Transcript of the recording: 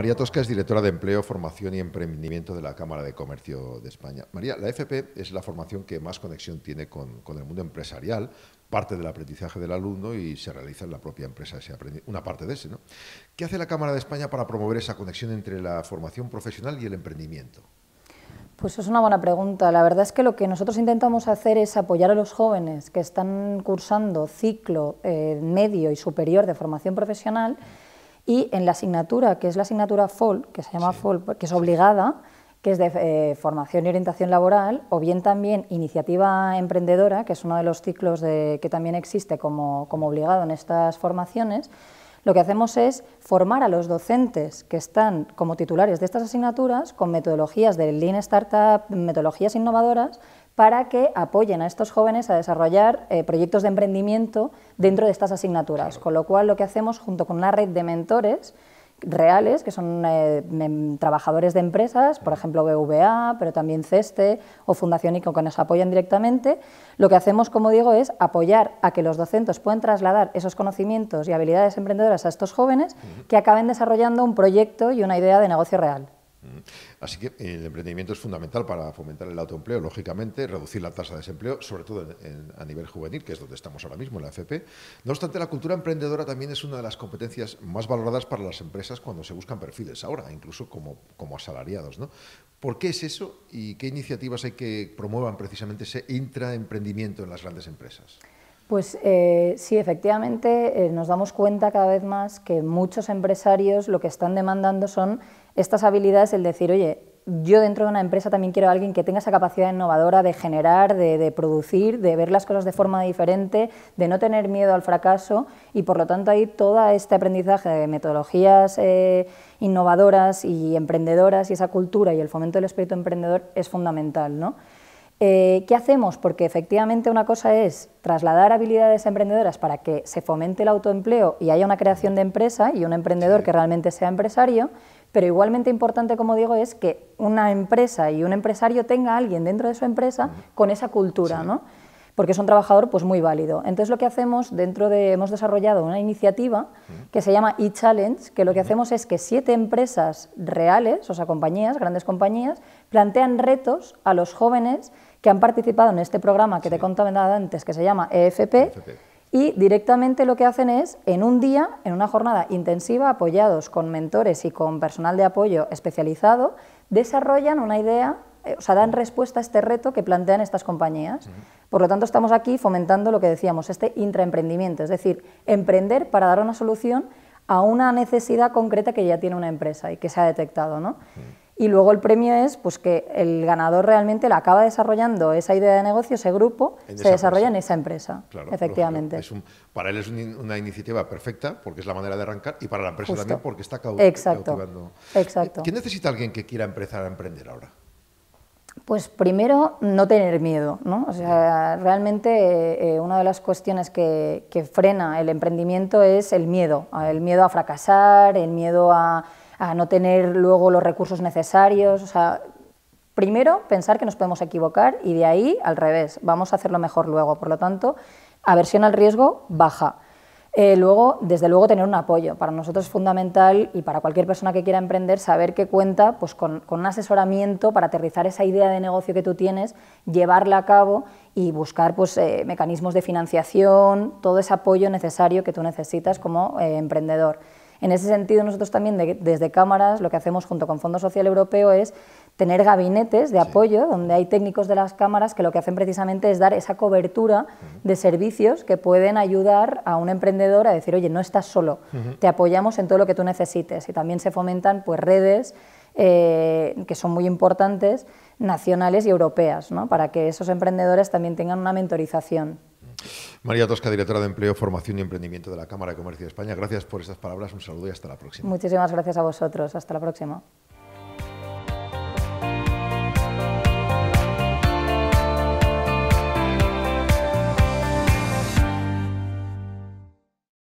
María Tosca es directora de Empleo, Formación y Emprendimiento de la Cámara de Comercio de España. María, la FP es la formación que más conexión tiene con, el mundo empresarial, parte del aprendizaje del alumno y se realiza en la propia empresa una parte de ese. ¿no? ¿Qué hace la Cámara de España para promover esa conexión entre la formación profesional y el emprendimiento? Pues es una buena pregunta. La verdad es que lo que nosotros intentamos hacer es apoyar a los jóvenes que están cursando ciclo eh, medio y superior de formación profesional y en la asignatura, que es la asignatura FOL, que se llama FOL, que es obligada, que es de eh, formación y orientación laboral, o bien también iniciativa emprendedora, que es uno de los ciclos que también existe como, como obligado en estas formaciones, lo que hacemos es formar a los docentes que están como titulares de estas asignaturas con metodologías de Lean Startup, metodologías innovadoras, para que apoyen a estos jóvenes a desarrollar eh, proyectos de emprendimiento dentro de estas asignaturas. Con lo cual, lo que hacemos junto con una red de mentores reales, que son eh, mm, trabajadores de empresas, por ejemplo BVA, pero también CESTE o Fundación ICO, que nos apoyan directamente, lo que hacemos, como digo, es apoyar a que los docentes puedan trasladar esos conocimientos y habilidades emprendedoras a estos jóvenes que acaben desarrollando un proyecto y una idea de negocio real. Mm. Así que el emprendimiento es fundamental para fomentar el autoempleo, lógicamente, reducir la tasa de desempleo, sobre todo a nivel juvenil, que es donde estamos ahora mismo en la FP. E no obstante, la cultura emprendedora también es una de las competencias más valoradas para las empresas cuando se buscan perfiles ahora, incluso como, como asalariados. ¿no? ¿Por qué es eso y qué iniciativas hay que promuevan precisamente ese intraemprendimiento en las grandes empresas? Pues eh, sí, efectivamente eh, nos damos cuenta cada vez más que muchos empresarios lo que están demandando son estas habilidades, el decir, oye, yo dentro de una empresa también quiero a alguien que tenga esa capacidad innovadora de generar, de, producir, de ver las cosas de forma diferente, de no tener miedo al fracaso y por lo tanto ahí todo este aprendizaje de metodologías eh, innovadoras y emprendedoras y esa cultura y el fomento del espíritu emprendedor es fundamental. ¿no? Eh, ¿Qué hacemos? Porque efectivamente una cosa es trasladar habilidades emprendedoras para que se fomente el autoempleo y haya una creación de empresa y un emprendedor que realmente sea empresario, pero igualmente importante, como digo, es que una empresa y un empresario tenga a alguien dentro de su empresa con esa cultura, ¿no? porque es un trabajador pues muy válido. Entonces lo que hacemos dentro de hemos desarrollado una iniciativa que se llama e que lo que hacemos es que siete empresas reales, o sea, compañías, grandes compañías, plantean retos a los jóvenes que han participado en este programa que te contaba antes, que se llama EFP, e y directamente lo que hacen es, en un día, en una jornada intensiva, apoyados con mentores y con personal de apoyo especializado, desarrollan una idea, eh, o sea, dan respuesta a este reto que plantean estas compañías. Por lo tanto, estamos aquí fomentando lo que decíamos, este intraemprendimiento, es decir, emprender para dar una solución a una necesidad concreta que ya tiene una empresa y que se ha detectado, ¿no? Y luego el premio es pues, que el ganador realmente la acaba desarrollando esa idea de negocio, ese grupo, se desarrolla en esa empresa. efectivamente. para él es una iniciativa perfecta porque es la manera de arrancar y para la empresa también porque está cautivando. Exacto. ¿Qué necesita alguien que quiera empezar a emprender ahora? Pues primero, no tener miedo, ¿no? O sea, realmente eh, una de las cuestiones que, frena el emprendimiento es el miedo, el miedo a fracasar, el miedo a, a no tener luego los recursos necesarios. O sea, primero pensar que nos podemos equivocar y de ahí al revés, vamos a hacerlo mejor luego. Por lo tanto, aversión al riesgo baja. Eh, luego, desde luego, tener un apoyo. Para nosotros es fundamental y para cualquier persona que quiera emprender, saber que cuenta pues, con, un asesoramiento para aterrizar esa idea de negocio que tú tienes, llevarla a cabo y buscar pues, eh, mecanismos de financiación, todo ese apoyo necesario que tú necesitas como eh, emprendedor. En ese sentido, nosotros también desde cámaras lo que hacemos junto con Fondo Social Europeo es tener gabinetes de apoyo donde hay técnicos de las cámaras que lo que hacen precisamente es dar esa cobertura de servicios que pueden ayudar a un emprendedor a decir, oye, no estás solo, te apoyamos en todo lo que tú necesites. Y también se fomentan pues, redes eh, que son muy importantes, nacionales y europeas, ¿no? para que esos emprendedores también tengan una mentorización. María Tosca, directora de Empleo, Formación y Emprendimiento de la Cámara de Comercio de España, gracias por estas palabras, un saludo y hasta la próxima. Muchísimas gracias a vosotros, hasta la próxima.